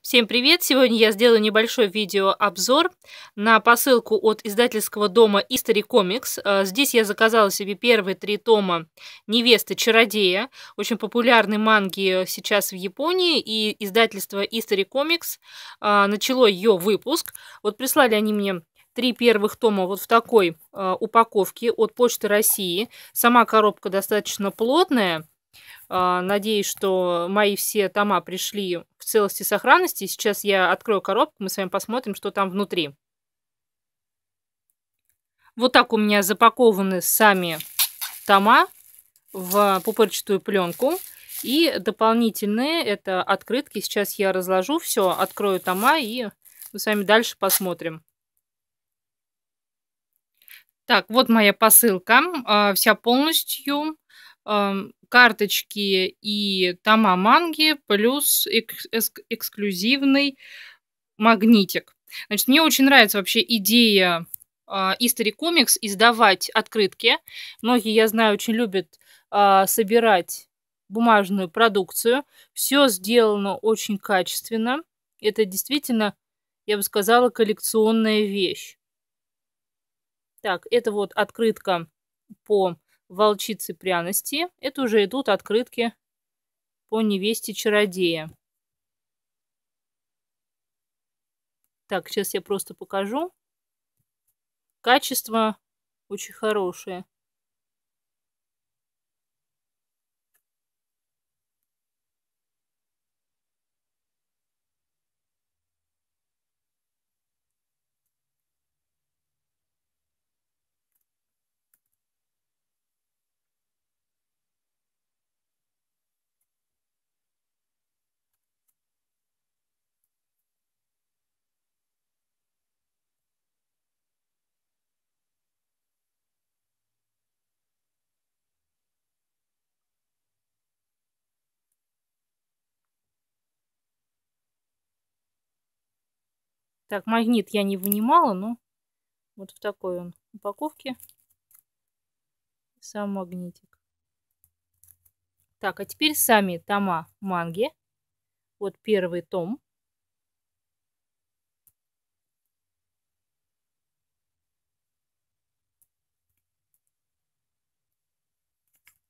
Всем привет! Сегодня я сделаю небольшой видеообзор на посылку от издательского дома History Comics. Э, здесь я заказала себе первые три тома «Невесты чародея», очень популярной манги сейчас в Японии, и издательство History Comics э, начало ее выпуск. Вот прислали они мне три первых тома вот в такой э, упаковке от Почты России. Сама коробка достаточно плотная, а, надеюсь, что мои все тома пришли в целости и сохранности. Сейчас я открою коробку, мы с вами посмотрим, что там внутри. Вот так у меня запакованы сами тома в пупырчатую пленку. И дополнительные это открытки. Сейчас я разложу все, открою тома и мы с вами дальше посмотрим. Так, вот моя посылка, а, вся полностью карточки и тома манги плюс экс эксклюзивный магнитик. Значит, мне очень нравится вообще идея а, History Comics издавать открытки. Многие, я знаю, очень любят а, собирать бумажную продукцию. Все сделано очень качественно. Это действительно, я бы сказала, коллекционная вещь. Так, это вот открытка по волчицы пряности. Это уже идут открытки по невесте чародея. Так, сейчас я просто покажу. Качество очень хорошее. Так, магнит я не вынимала, но вот в такой он упаковке. Сам магнитик. Так, а теперь сами тома манги. Вот первый том.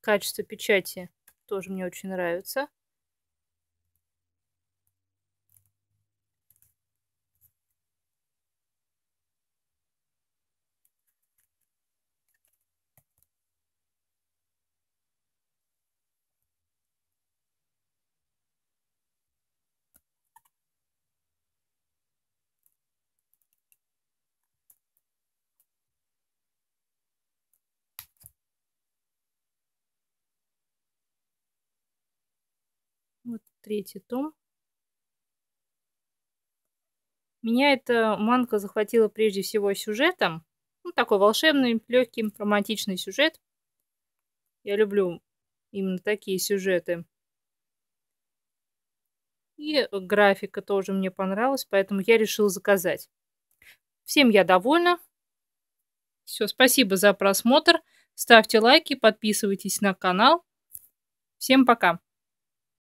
Качество печати тоже мне очень нравится. Вот третий том. Меня эта манка захватила прежде всего сюжетом. Ну, такой волшебный, легкий, романтичный сюжет. Я люблю именно такие сюжеты. И графика тоже мне понравилась, поэтому я решила заказать. Всем я довольна. Все, спасибо за просмотр. Ставьте лайки, подписывайтесь на канал. Всем пока!